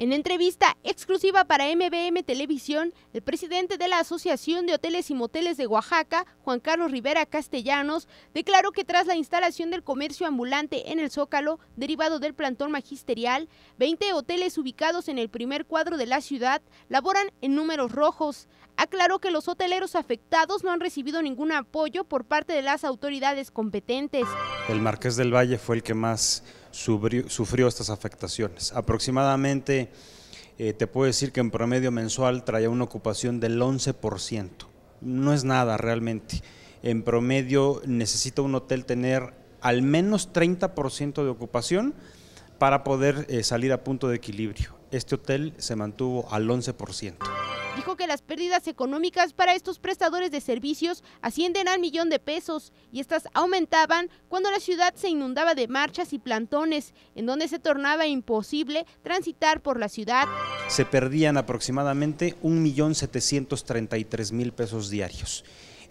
En entrevista exclusiva para MBM Televisión, el presidente de la Asociación de Hoteles y Moteles de Oaxaca, Juan Carlos Rivera Castellanos, declaró que tras la instalación del comercio ambulante en el Zócalo, derivado del plantón magisterial, 20 hoteles ubicados en el primer cuadro de la ciudad laboran en números rojos. Aclaró que los hoteleros afectados no han recibido ningún apoyo por parte de las autoridades competentes. El Marqués del Valle fue el que más sufrió, estas afectaciones. Aproximadamente, eh, te puedo decir que en promedio mensual traía una ocupación del 11%. No es nada realmente. En promedio necesita un hotel tener al menos 30% de ocupación para poder eh, salir a punto de equilibrio. Este hotel se mantuvo al 11%. Dijo que las pérdidas económicas para estos prestadores de servicios ascienden al millón de pesos y estas aumentaban cuando la ciudad se inundaba de marchas y plantones, en donde se tornaba imposible transitar por la ciudad. Se perdían aproximadamente 1.733.000 pesos diarios.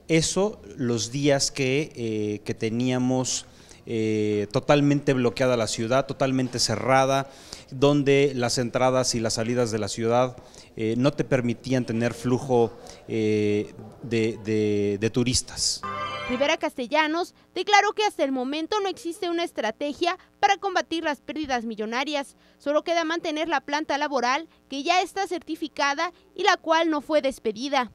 Eso los días que, eh, que teníamos eh, totalmente bloqueada la ciudad, totalmente cerrada, donde las entradas y las salidas de la ciudad eh, no te permitían tener flujo eh, de turistas. Rivera Castellanos declaró que hasta el momento no existe una estrategia para combatir las pérdidas millonarias, solo queda mantener la planta laboral que ya está certificada y la cual no fue despedida.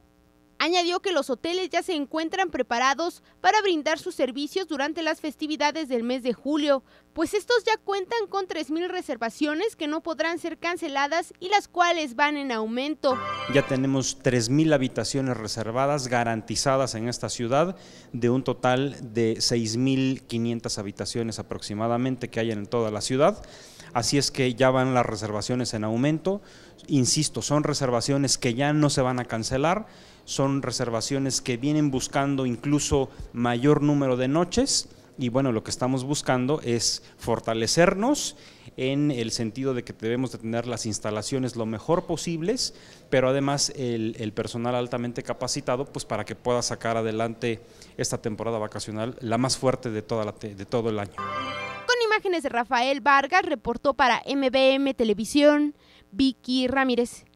Añadió que los hoteles ya se encuentran preparados para brindar sus servicios durante las festividades del mes de julio, pues estos ya cuentan con 3.000 reservaciones que no podrán ser canceladas y las cuales van en aumento. Ya tenemos 3.000 habitaciones reservadas garantizadas en esta ciudad, de un total de 6.500 habitaciones aproximadamente que hay en toda la ciudad. Así es que ya van las reservaciones en aumento. Insisto, son reservaciones que ya no se van a cancelar son reservaciones que vienen buscando incluso mayor número de noches y bueno, lo que estamos buscando es fortalecernos en el sentido de que debemos de tener las instalaciones lo mejor posibles, pero además el, personal altamente capacitado pues para que pueda sacar adelante esta temporada vacacional, la más fuerte de, toda la, de todo el año. Con imágenes de Rafael Vargas, reportó para MBM Televisión Vicky Ramírez.